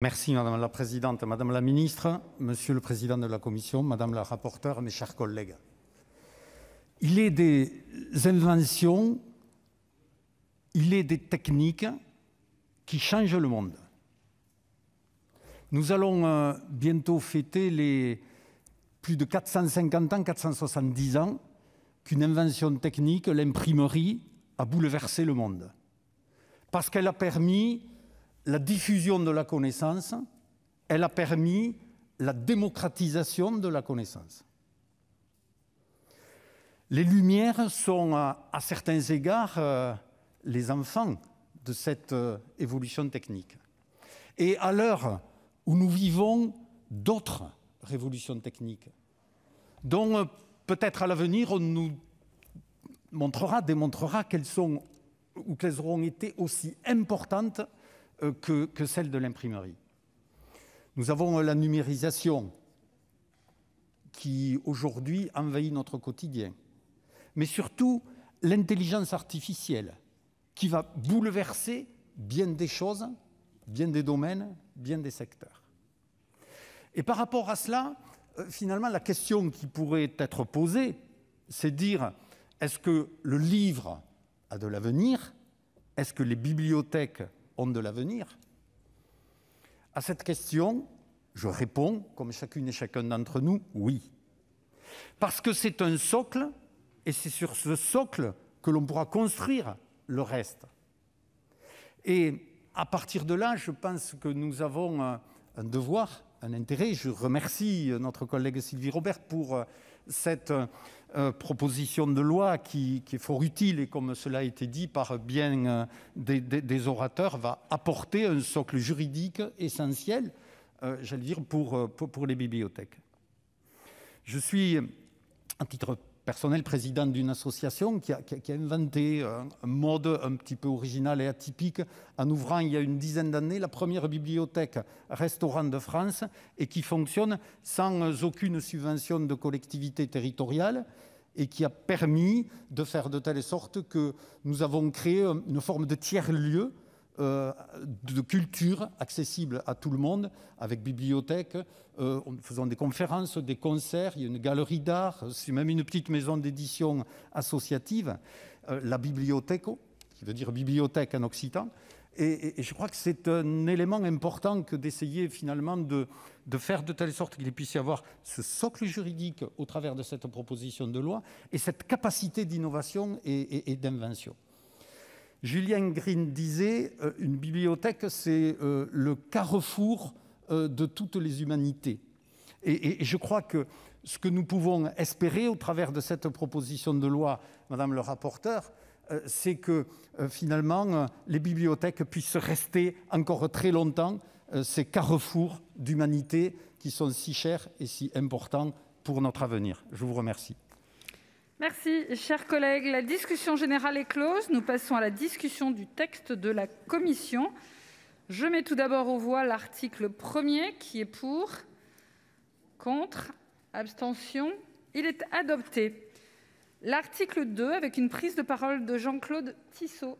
Merci Madame la Présidente, Madame la Ministre, Monsieur le Président de la Commission, Madame la Rapporteure, mes chers collègues. Il est des inventions, il est des techniques qui changent le monde. Nous allons euh, bientôt fêter les plus de 450 ans, 470 ans qu'une invention technique, l'imprimerie, a bouleversé le monde. Parce qu'elle a permis la diffusion de la connaissance, elle a permis la démocratisation de la connaissance. Les Lumières sont à, certains égards euh, les enfants de cette euh, évolution technique. Et à l'heure où nous vivons d'autres révolutions techniques, dont euh, peut-être à l'avenir on nous montrera, démontrera qu'elles sont ou qu'elles auront été aussi importantes euh, que, celle de l'imprimerie. Nous avons euh, la numérisation qui aujourd'hui envahit notre quotidien, mais surtout l'intelligence artificielle qui va bouleverser bien des choses, bien des domaines, bien des secteurs. Et par rapport à cela, euh, finalement, la question qui pourrait être posée, c'est dire, est-ce que le livre a de l'avenir Est-ce que les bibliothèques de l'avenir À cette question, je réponds, comme chacune et chacun d'entre nous, oui. Parce que c'est un socle, et c'est sur ce socle que l'on pourra construire le reste. Et à partir de là, je pense que nous avons un devoir, un intérêt. Je remercie euh, notre collègue Sylvie Robert pour euh, cette euh, euh, proposition de loi qui, est fort utile et, comme cela a été dit par bien euh, des, orateurs, va apporter un socle juridique essentiel, euh, j'allais dire, pour, pour, pour, les bibliothèques. Je suis, à titre personnel président d'une association qui a, inventé un, mode un petit peu original et atypique en ouvrant il y a une dizaine d'années la première bibliothèque restaurant de France et qui fonctionne sans aucune subvention de collectivité territoriale et qui a permis de faire de telle sorte que nous avons créé une forme de tiers-lieu euh, de culture accessible à tout le monde, avec bibliothèque, euh, faisant des conférences, des concerts, il y a une galerie d'art, c'est même une petite maison d'édition associative, euh, la bibliothèque, qui veut dire bibliothèque en occitan. Et, je crois que c'est un élément important que d'essayer finalement de, faire de telle sorte qu'il puisse y avoir ce socle juridique au travers de cette proposition de loi et cette capacité d'innovation et d'invention. Julien Green disait euh, une bibliothèque, c'est euh, le carrefour euh, de toutes les humanités. Et, et, je crois que ce que nous pouvons espérer au travers de cette proposition de loi, Madame le rapporteur, c'est que finalement les bibliothèques puissent rester encore très longtemps ces carrefours d'humanité qui sont si chers et si importants pour notre avenir. Je vous remercie. Merci, chers collègues. la discussion générale est Close, nous passons à la discussion du texte de la commission je mets tout d'abord aux voix l'article 1 qui est pour contre abstention il est adopté l'article 2 avec une prise de parole de Jean-Claude Tissot.